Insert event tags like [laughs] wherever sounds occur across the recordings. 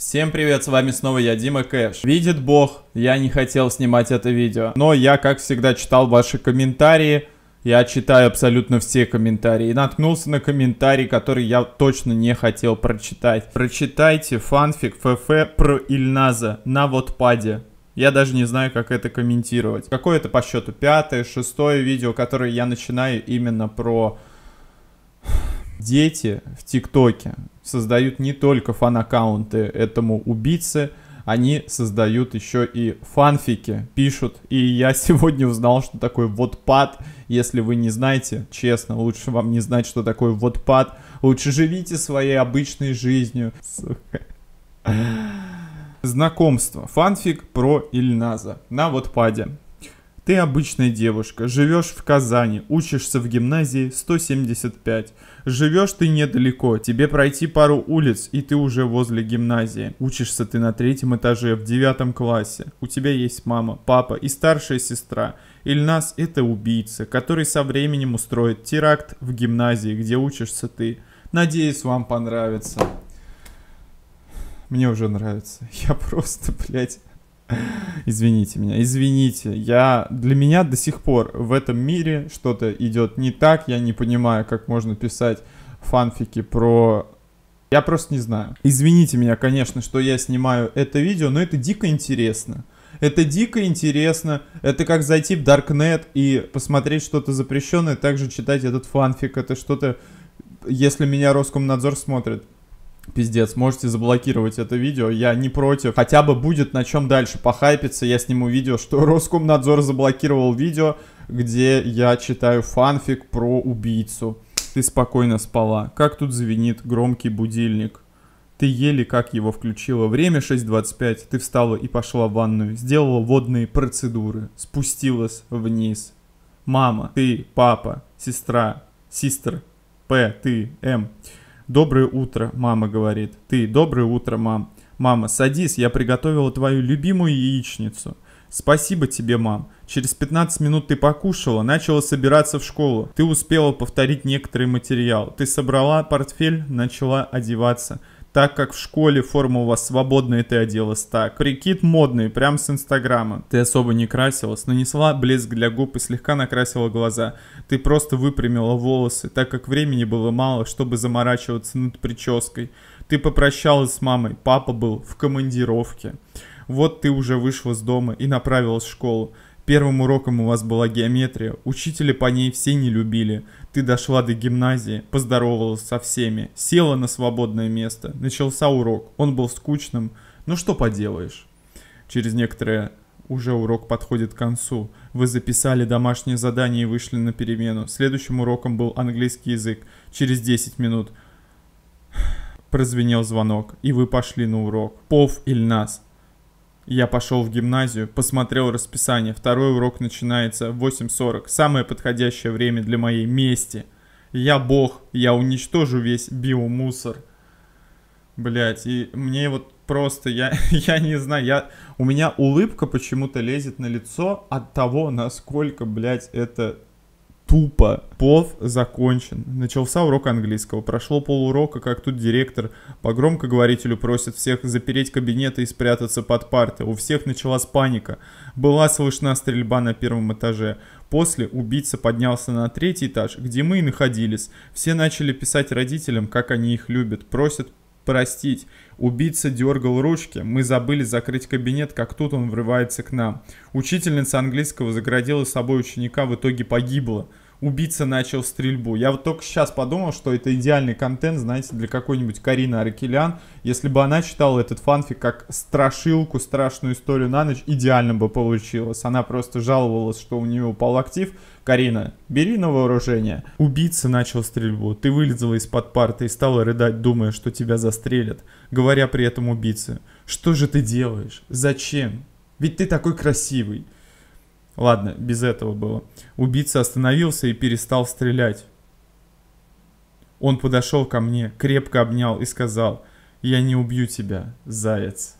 Всем привет, с вами снова я, Дима Кэш. Видит бог, я не хотел снимать это видео, но я, как всегда, читал ваши комментарии, я читаю абсолютно все комментарии, и наткнулся на комментарий, который я точно не хотел прочитать. Прочитайте фанфик ФФ про Ильназа на Вотпаде. Я даже не знаю, как это комментировать. Какое это по счету? Пятое, шестое видео, которое я начинаю именно про дети в ТикТоке создают не только фан-аккаунты этому убийце, они создают еще и фанфики, пишут. И я [laughs] сегодня узнал, что такое вотпад Если вы не знаете, честно, лучше вам не знать, что такое вотпад Лучше живите своей обычной жизнью. [laughs] Сука. Знакомство. Фанфик про Ильназа на вотпаде ты обычная девушка, живешь в Казани, учишься в гимназии 175. Живешь ты недалеко, тебе пройти пару улиц, и ты уже возле гимназии. Учишься ты на третьем этаже, в девятом классе. У тебя есть мама, папа и старшая сестра. Ильнас – это убийца, который со временем устроит теракт в гимназии, где учишься ты. Надеюсь, вам понравится. Мне уже нравится. [laughs] Я просто, блядь... [laughs] Извините меня, извините. Я для меня до сих пор в этом мире что-то идет не так. Я не понимаю, как можно писать фанфики про. Я просто не знаю. Извините меня, конечно, что я снимаю это видео, но это дико интересно. Это дико интересно. Это как зайти в Darknet и посмотреть что-то запрещенное, также читать этот фанфик. Это что-то, если меня Роскомнадзор смотрит. Пиздец, можете заблокировать это видео, я не против. Хотя бы будет на чем дальше похайпиться, я сниму видео, что Роскомнадзор заблокировал видео, где я читаю фанфик про убийцу. Ты спокойно спала. Как тут звенит громкий будильник? Ты еле как его включила. Время 6.25. Ты встала и пошла в ванную. Сделала водные процедуры. Спустилась вниз. Мама, ты, папа, сестра, систер, П, ты, М. Доброе утро, мама говорит. Ты, доброе утро, мам. Мама, садись, я приготовила твою любимую яичницу. Спасибо тебе, мам. Через 15 минут ты покушала, начала собираться в школу. Ты успела повторить некоторый материал. Ты собрала портфель, начала одеваться так как в школе форма у вас свободная, ты оделась так. Прикид модный, прям с Инстаграма. Ты особо не красилась, нанесла блеск для губ и слегка накрасила глаза. Ты просто выпрямила волосы, так как времени было мало, чтобы заморачиваться над прической. Ты попрощалась с мамой, папа был в командировке. Вот ты уже вышла с дома и направилась в школу. Первым уроком у вас была геометрия, учителя по ней все не любили. Ты дошла до гимназии, поздоровалась со всеми, села на свободное место. Начался урок. Он был скучным. но ну что поделаешь? Через некоторое уже урок подходит к концу. Вы записали домашнее задание и вышли на перемену. Следующим уроком был английский язык. Через 10 минут [sighs] прозвенел звонок, и вы пошли на урок. Пов или нас? Я пошел в гимназию, посмотрел расписание. Второй урок начинается в 8.40. Самое подходящее время для моей мести. Я бог, я уничтожу весь биомусор. Блять, и мне вот просто, я, [laughs] я не знаю, я, у меня улыбка почему-то лезет на лицо от того, насколько, блядь, это тупо. Пов закончен. Начался урок английского. Прошло полурока, как тут директор по громкоговорителю просит всех запереть кабинеты и спрятаться под парты. У всех началась паника. Была слышна стрельба на первом этаже. После убийца поднялся на третий этаж, где мы и находились. Все начали писать родителям, как они их любят, просят простить Убийца дергал ручки. Мы забыли закрыть кабинет, как тут он врывается к нам. Учительница английского заградила собой ученика, в итоге погибла убийца начал стрельбу. Я вот только сейчас подумал, что это идеальный контент, знаете, для какой-нибудь Карины Аркелян. Если бы она читала этот фанфик как страшилку, страшную историю на ночь, идеально бы получилось. Она просто жаловалась, что у нее упал актив. Карина, бери на вооружение. Убийца начал стрельбу. Ты вылезла из-под парты и стала рыдать, думая, что тебя застрелят. Говоря при этом убийце, что же ты делаешь? Зачем? Ведь ты такой красивый. Ладно, без этого было. Убийца остановился и перестал стрелять. Он подошел ко мне, крепко обнял и сказал, «Я не убью тебя, заяц».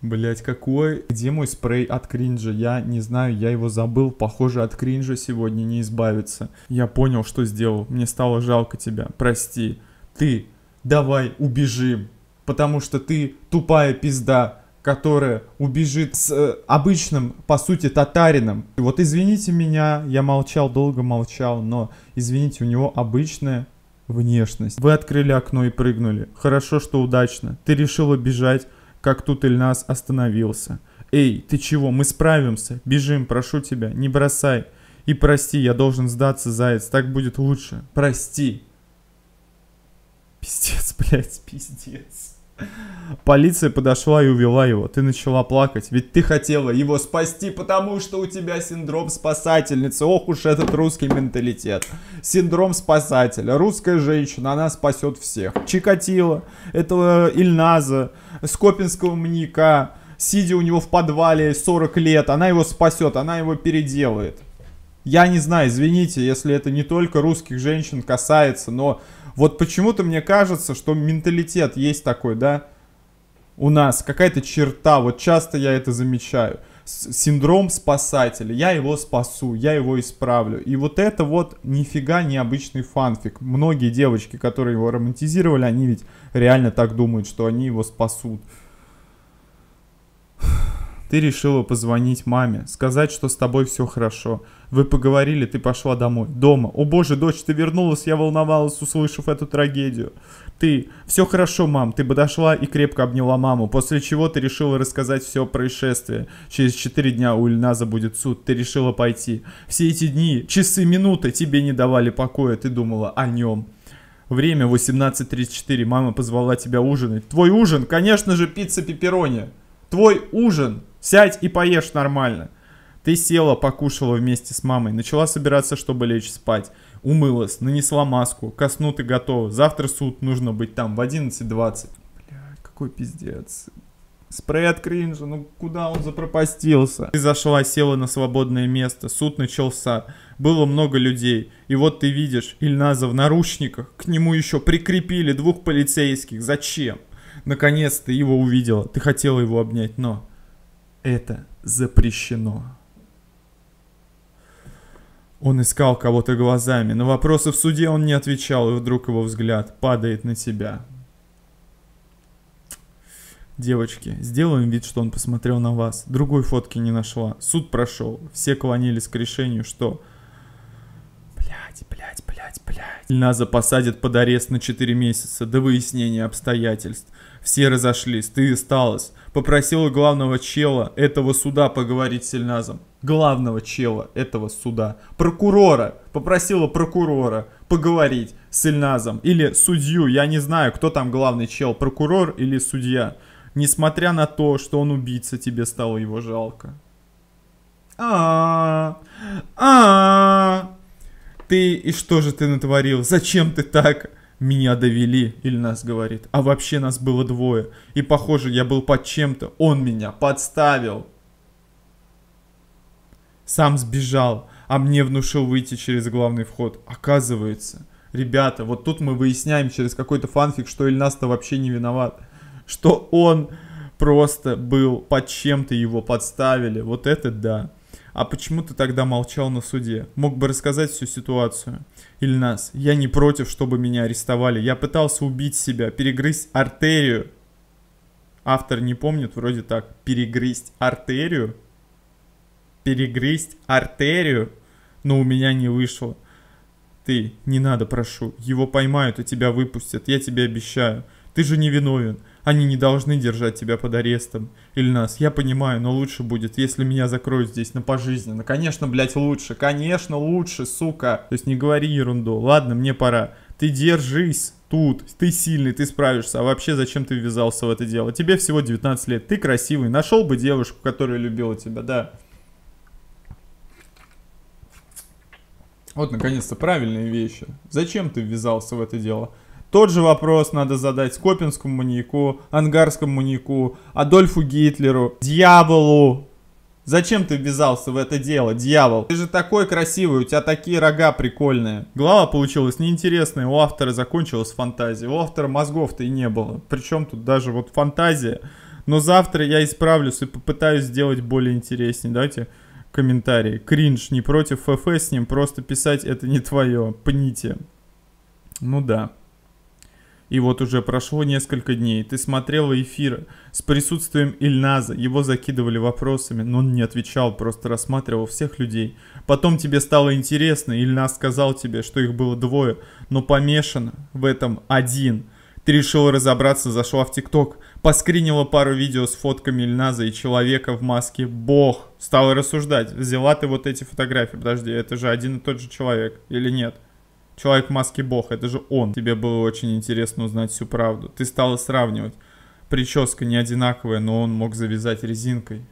Блять, какой... Где мой спрей от кринжа? Я не знаю, я его забыл. Похоже, от кринжа сегодня не избавиться. Я понял, что сделал. Мне стало жалко тебя. Прости. Ты, давай, убежим. Потому что ты тупая пизда которая убежит с э, обычным, по сути, татарином. И вот извините меня, я молчал, долго молчал, но извините, у него обычная внешность. Вы открыли окно и прыгнули. Хорошо, что удачно. Ты решила бежать, как тут Ильнас остановился. Эй, ты чего, мы справимся. Бежим, прошу тебя, не бросай. И прости, я должен сдаться, заяц, так будет лучше. Прости. Пиздец, [laughs] блядь, пиздец. Полиция подошла и увела его. Ты начала плакать, ведь ты хотела его спасти, потому что у тебя синдром спасательницы. Ох уж этот русский менталитет. Синдром спасателя. Русская женщина, она спасет всех. Чикатило, этого Ильназа, Скопинского маньяка, сидя у него в подвале 40 лет, она его спасет, она его переделает. Я не знаю, извините, если это не только русских женщин касается, но вот почему-то мне кажется, что менталитет есть такой, да, у нас какая-то черта, вот часто я это замечаю, синдром спасателя, я его спасу, я его исправлю. И вот это вот нифига необычный фанфик. Многие девочки, которые его романтизировали, они ведь реально так думают, что они его спасут. Ты решила позвонить маме, сказать, что с тобой все хорошо. Вы поговорили, ты пошла домой, дома. О боже, дочь, ты вернулась, я волновалась, услышав эту трагедию. Ты, все хорошо, мам, ты подошла и крепко обняла маму, после чего ты решила рассказать все происшествие. Через четыре дня у Ильназа будет суд, ты решила пойти. Все эти дни, часы, минуты тебе не давали покоя, ты думала о нем. Время 18.34, мама позвала тебя ужинать. Твой ужин, конечно же, пицца пепперони. Твой ужин. Сядь и поешь нормально. Ты села, покушала вместе с мамой, начала собираться, чтобы лечь спать. Умылась, нанесла маску, ко сну ты готова. Завтра суд, нужно быть там в 11.20. Бля, какой пиздец. Спрей от кринжа, ну куда он запропастился? Ты зашла, села на свободное место, суд начался, было много людей. И вот ты видишь Ильназа в наручниках, к нему еще прикрепили двух полицейских. Зачем? Наконец ты его увидела, ты хотела его обнять, но это запрещено. Он искал кого-то глазами. На вопросы в суде он не отвечал, и вдруг его взгляд падает на тебя. Девочки, сделаем вид, что он посмотрел на вас. Другой фотки не нашла. Суд прошел. Все клонились к решению, что... Блять, блять, блять, блять. Ильназа посадят под арест на 4 месяца до выяснения обстоятельств. Все разошлись, ты осталась. Попросила главного чела этого суда поговорить с Ильназом. Главного чела этого суда. Прокурора. Попросила прокурора поговорить с Ильназом. Или судью, я не знаю, кто там главный чел, прокурор или судья. Несмотря на то, что он убийца, тебе стало его жалко. А, -а, -а, -а, -а. ты и что же ты натворил? Зачем ты так? меня довели, Ильнас говорит. А вообще нас было двое. И похоже, я был под чем-то. Он меня подставил. Сам сбежал, а мне внушил выйти через главный вход. Оказывается, ребята, вот тут мы выясняем через какой-то фанфик, что Ильнас-то вообще не виноват. Что он просто был под чем-то, его подставили. Вот это да. А почему ты тогда молчал на суде? Мог бы рассказать всю ситуацию. или нас. я не против, чтобы меня арестовали. Я пытался убить себя, перегрызть артерию. Автор не помнит, вроде так. Перегрызть артерию? Перегрызть артерию? Но у меня не вышло. Ты, не надо, прошу. Его поймают и тебя выпустят, я тебе обещаю. Ты же не виновен. Они не должны держать тебя под арестом. Или нас. Я понимаю, но лучше будет, если меня закроют здесь на пожизненно. Конечно, блядь, лучше. Конечно, лучше, сука. То есть не говори ерунду. Ладно, мне пора. Ты держись тут, ты сильный, ты справишься, а вообще зачем ты ввязался в это дело? Тебе всего 19 лет, ты красивый, нашел бы девушку, которая любила тебя, да. Вот, наконец-то, правильные вещи. Зачем ты ввязался в это дело? Тот же вопрос надо задать Скопинскому маньяку, Ангарскому маньяку, Адольфу Гитлеру, Дьяволу. Зачем ты ввязался в это дело, дьявол? Ты же такой красивый, у тебя такие рога прикольные. Глава получилась неинтересная, у автора закончилась фантазия. У автора мозгов-то и не было. Причем тут даже вот фантазия. Но завтра я исправлюсь и попытаюсь сделать более интереснее. Давайте комментарии. Кринж, не против ФФ с ним, просто писать это не твое. Пните. Ну да. И вот уже прошло несколько дней, ты смотрела эфиры с присутствием Ильназа, его закидывали вопросами, но он не отвечал, просто рассматривал всех людей. Потом тебе стало интересно, Ильназ сказал тебе, что их было двое, но помешан в этом один. Ты решила разобраться, зашла в ТикТок, поскринила пару видео с фотками Ильназа и человека в маске. Бог! Стала рассуждать, взяла ты вот эти фотографии, подожди, это же один и тот же человек, или нет? Человек в маске бог, это же он. Тебе было очень интересно узнать всю правду. Ты стала сравнивать. Прическа не одинаковая, но он мог завязать резинкой.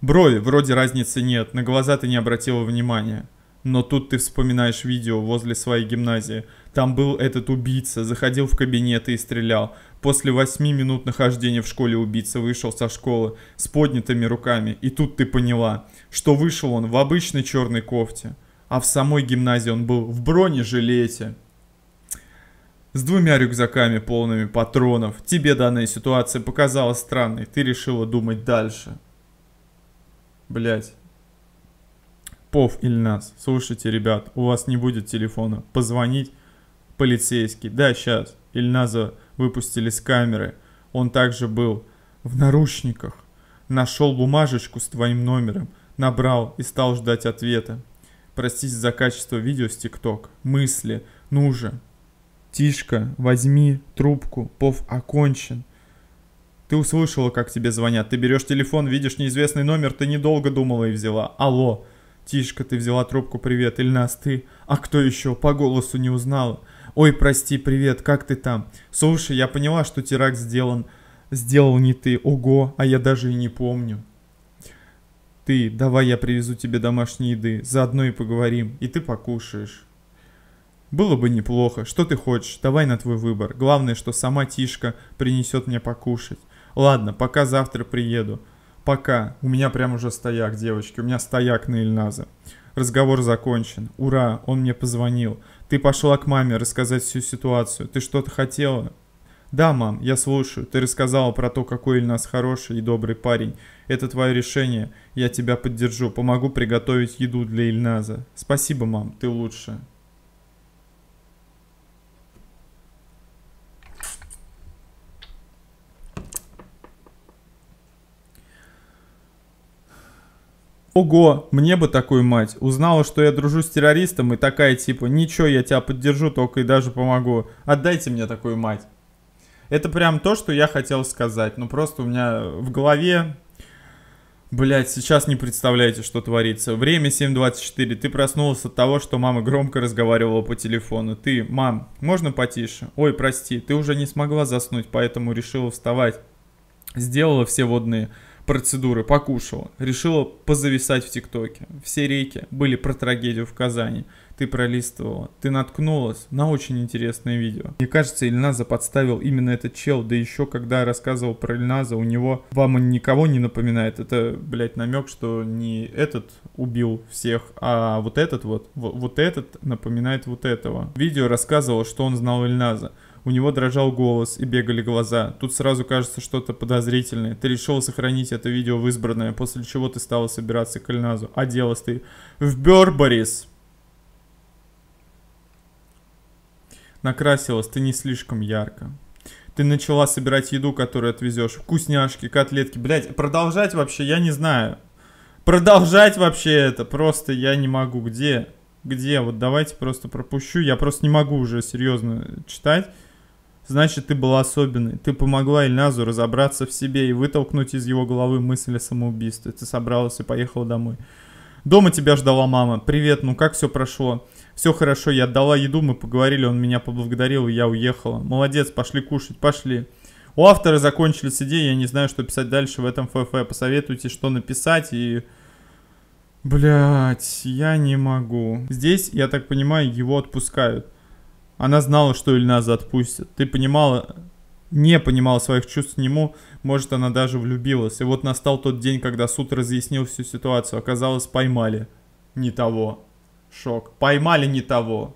Брови, вроде разницы нет, на глаза ты не обратила внимания. Но тут ты вспоминаешь видео возле своей гимназии. Там был этот убийца, заходил в кабинет и стрелял. После восьми минут нахождения в школе убийца вышел со школы с поднятыми руками. И тут ты поняла, что вышел он в обычной черной кофте а в самой гимназии он был в бронежилете. С двумя рюкзаками, полными патронов. Тебе данная ситуация показалась странной, ты решила думать дальше. Блять. Пов или Ильнас, слушайте, ребят, у вас не будет телефона. Позвонить полицейский. Да, сейчас. Ильназа выпустили с камеры. Он также был в наручниках. Нашел бумажечку с твоим номером, набрал и стал ждать ответа. Простите за качество видео с ТикТок. Мысли. Ну же. Тишка, возьми трубку. Пов окончен. Ты услышала, как тебе звонят. Ты берешь телефон, видишь неизвестный номер, ты недолго думала и взяла. Алло. Тишка, ты взяла трубку, привет, Ильнас, ты? А кто еще? По голосу не узнала. Ой, прости, привет, как ты там? Слушай, я поняла, что теракт сделан. Сделал не ты. Ого, а я даже и не помню. Ты, давай я привезу тебе домашней еды, заодно и поговорим, и ты покушаешь. Было бы неплохо, что ты хочешь, давай на твой выбор. Главное, что сама Тишка принесет мне покушать. Ладно, пока завтра приеду. Пока. У меня прям уже стояк, девочки, у меня стояк на Ильназа. Разговор закончен. Ура, он мне позвонил. Ты пошла к маме рассказать всю ситуацию. Ты что-то хотела? «Да, мам, я слушаю. Ты рассказала про то, какой Ильнас хороший и добрый парень. Это твое решение. Я тебя поддержу. Помогу приготовить еду для Ильназа. Спасибо, мам. Ты лучше. Ого, мне бы такую мать. Узнала, что я дружу с террористом и такая типа, ничего, я тебя поддержу только и даже помогу. Отдайте мне такую мать. Это прям то, что я хотел сказать. Ну, просто у меня в голове... Блять, сейчас не представляете, что творится. Время 7.24. Ты проснулся от того, что мама громко разговаривала по телефону. Ты, мам, можно потише? Ой, прости, ты уже не смогла заснуть, поэтому решила вставать. Сделала все водные процедуры, покушала. Решила позависать в ТикТоке. Все рейки были про трагедию в Казани ты пролистывала, ты наткнулась на очень интересное видео. Мне кажется, Ильназа подставил именно этот чел, да еще когда я рассказывал про Ильназа, у него вам он никого не напоминает. Это, блядь, намек, что не этот убил всех, а вот этот вот, вот, этот напоминает вот этого. Видео рассказывало, что он знал Ильназа. У него дрожал голос и бегали глаза. Тут сразу кажется что-то подозрительное. Ты решил сохранить это видео в избранное, после чего ты стала собираться к Ильназу. Оделась а ты в Берберис. Накрасилась ты не слишком ярко. Ты начала собирать еду, которую отвезешь. Вкусняшки, котлетки. Блять, продолжать вообще я не знаю. Продолжать вообще это просто я не могу. Где? Где? Вот давайте просто пропущу. Я просто не могу уже серьезно читать. Значит, ты была особенной. Ты помогла Ильназу разобраться в себе и вытолкнуть из его головы мысль о самоубийстве. Ты собралась и поехала домой. Дома тебя ждала мама. Привет, ну как все прошло? Все хорошо, я отдала еду, мы поговорили, он меня поблагодарил, и я уехала. Молодец, пошли кушать, пошли. У автора закончились идеи, я не знаю, что писать дальше в этом ФФ. Посоветуйте, что написать и... Блять, я не могу. Здесь, я так понимаю, его отпускают. Она знала, что Ильназа отпустят. Ты понимала, не понимала своих чувств к нему, может, она даже влюбилась. И вот настал тот день, когда суд разъяснил всю ситуацию. Оказалось, поймали. Не того. Шок. Поймали не того.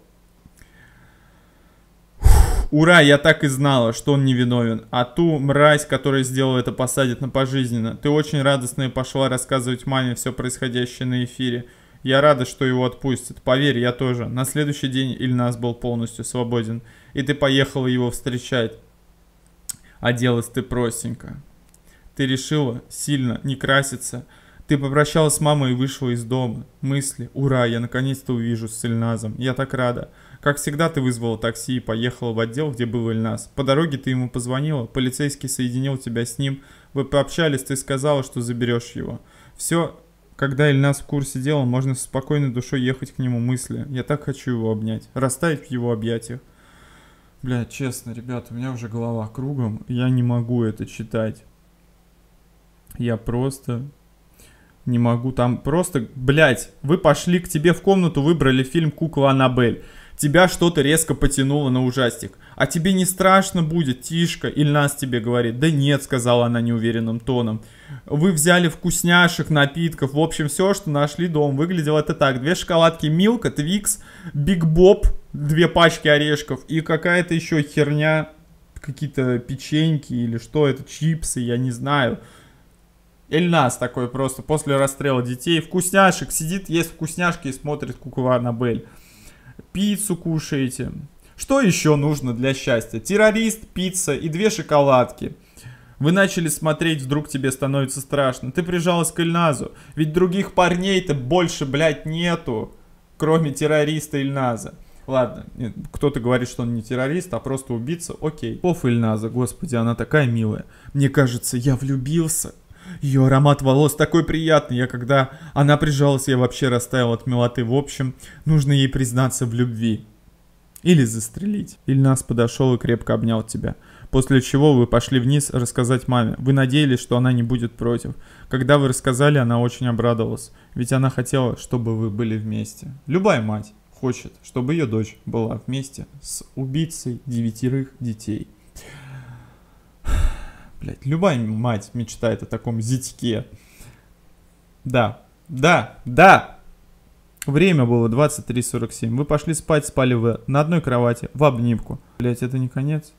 ура, я так и знала, что он невиновен. А ту мразь, которая сделала это, посадит на пожизненно. Ты очень радостная пошла рассказывать маме все происходящее на эфире. Я рада, что его отпустят. Поверь, я тоже. На следующий день Ильнас был полностью свободен. И ты поехала его встречать. Оделась ты простенько. Ты решила сильно не краситься ты попрощалась с мамой и вышла из дома. Мысли. Ура, я наконец-то увижу с Ильназом. Я так рада. Как всегда, ты вызвала такси и поехала в отдел, где был Ильназ. По дороге ты ему позвонила, полицейский соединил тебя с ним. Вы пообщались, ты сказала, что заберешь его. Все, когда Ильназ в курсе дела, можно с спокойной душой ехать к нему мысли. Я так хочу его обнять. Растаять в его объятиях. Бля, честно, ребят, у меня уже голова кругом. Я не могу это читать. Я просто не могу, там просто, блядь, вы пошли к тебе в комнату, выбрали фильм «Кукла Аннабель». Тебя что-то резко потянуло на ужастик. А тебе не страшно будет, Тишка? Ильнас тебе говорит. Да нет, сказала она неуверенным тоном. Вы взяли вкусняшек, напитков, в общем, все, что нашли дом. Выглядело это так. Две шоколадки Милка, Твикс, Биг Боб, две пачки орешков и какая-то еще херня, какие-то печеньки или что это, чипсы, я не знаю. Эльнас такой просто после расстрела детей, вкусняшек, сидит, ест вкусняшки и смотрит Кукова Аннабель. Пиццу кушаете. Что еще нужно для счастья? Террорист, пицца и две шоколадки. Вы начали смотреть, вдруг тебе становится страшно. Ты прижалась к Ильназу. Ведь других парней-то больше, блядь, нету. Кроме террориста Ильназа. Ладно, кто-то говорит, что он не террорист, а просто убийца. Окей. Поф Ильназа, господи, она такая милая. Мне кажется, я влюбился. Ее аромат волос такой приятный, я когда она прижалась, я вообще растаял от милоты. В общем, нужно ей признаться в любви. Или застрелить. Ильнас подошел и крепко обнял тебя. После чего вы пошли вниз рассказать маме. Вы надеялись, что она не будет против. Когда вы рассказали, она очень обрадовалась. Ведь она хотела, чтобы вы были вместе. Любая мать хочет, чтобы ее дочь была вместе с убийцей девятерых детей блядь, любая мать мечтает о таком зятьке. Да, да, да. Время было 23.47. Вы пошли спать, спали вы на одной кровати, в обнимку. Блять, это не конец.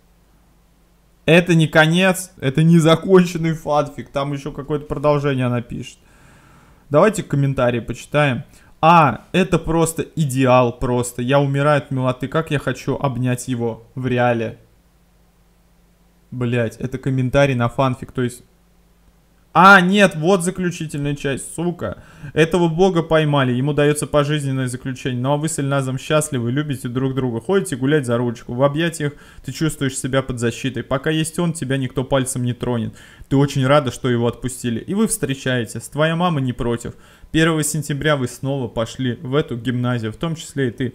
Это не конец, это не законченный фанфик. Там еще какое-то продолжение она пишет. Давайте комментарии почитаем. А, это просто идеал просто. Я умираю от милоты. Как я хочу обнять его в реале. Блять, это комментарий на фанфик, то есть... А, нет, вот заключительная часть, сука. Этого бога поймали, ему дается пожизненное заключение. Ну а вы с Эльназом счастливы, любите друг друга, ходите гулять за ручку. В объятиях ты чувствуешь себя под защитой. Пока есть он, тебя никто пальцем не тронет. Ты очень рада, что его отпустили. И вы встречаетесь, твоя мама не против. 1 сентября вы снова пошли в эту гимназию, в том числе и ты.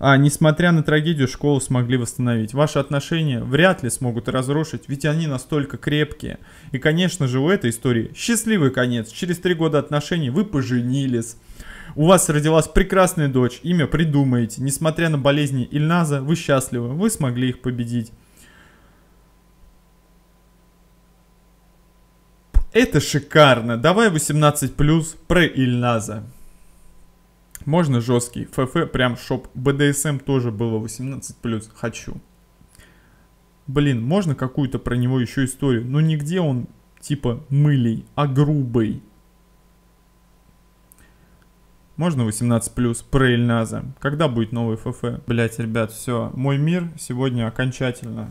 А, несмотря на трагедию, школу смогли восстановить. Ваши отношения вряд ли смогут разрушить, ведь они настолько крепкие. И, конечно же, у этой истории счастливый конец. Через три года отношений вы поженились. У вас родилась прекрасная дочь, имя придумаете. Несмотря на болезни Ильназа, вы счастливы, вы смогли их победить. Это шикарно. Давай 18+, плюс про Ильназа можно жесткий, ФФ прям шоп, БДСМ тоже было 18+, хочу. Блин, можно какую-то про него еще историю, но ну, нигде он типа мылей, а грубый. Можно 18 плюс про Ильназа? Когда будет новый ФФ? Блять, ребят, все. Мой мир сегодня окончательно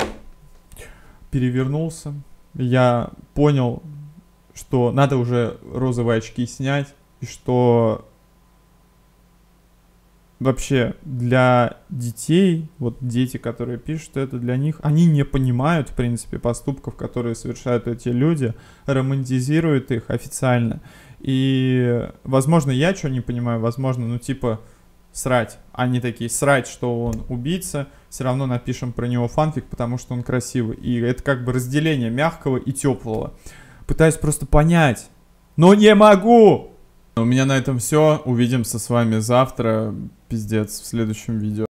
перевернулся. Я понял, что надо уже розовые очки снять, и что вообще для детей, вот дети, которые пишут, это для них, они не понимают, в принципе, поступков, которые совершают эти люди, романтизируют их официально. И, возможно, я что не понимаю, возможно, ну, типа, срать. Они такие, срать, что он убийца, все равно напишем про него фанфик, потому что он красивый. И это как бы разделение мягкого и теплого. Пытаюсь просто понять, но не могу! У меня на этом все. Увидимся с вами завтра. Пиздец, в следующем видео.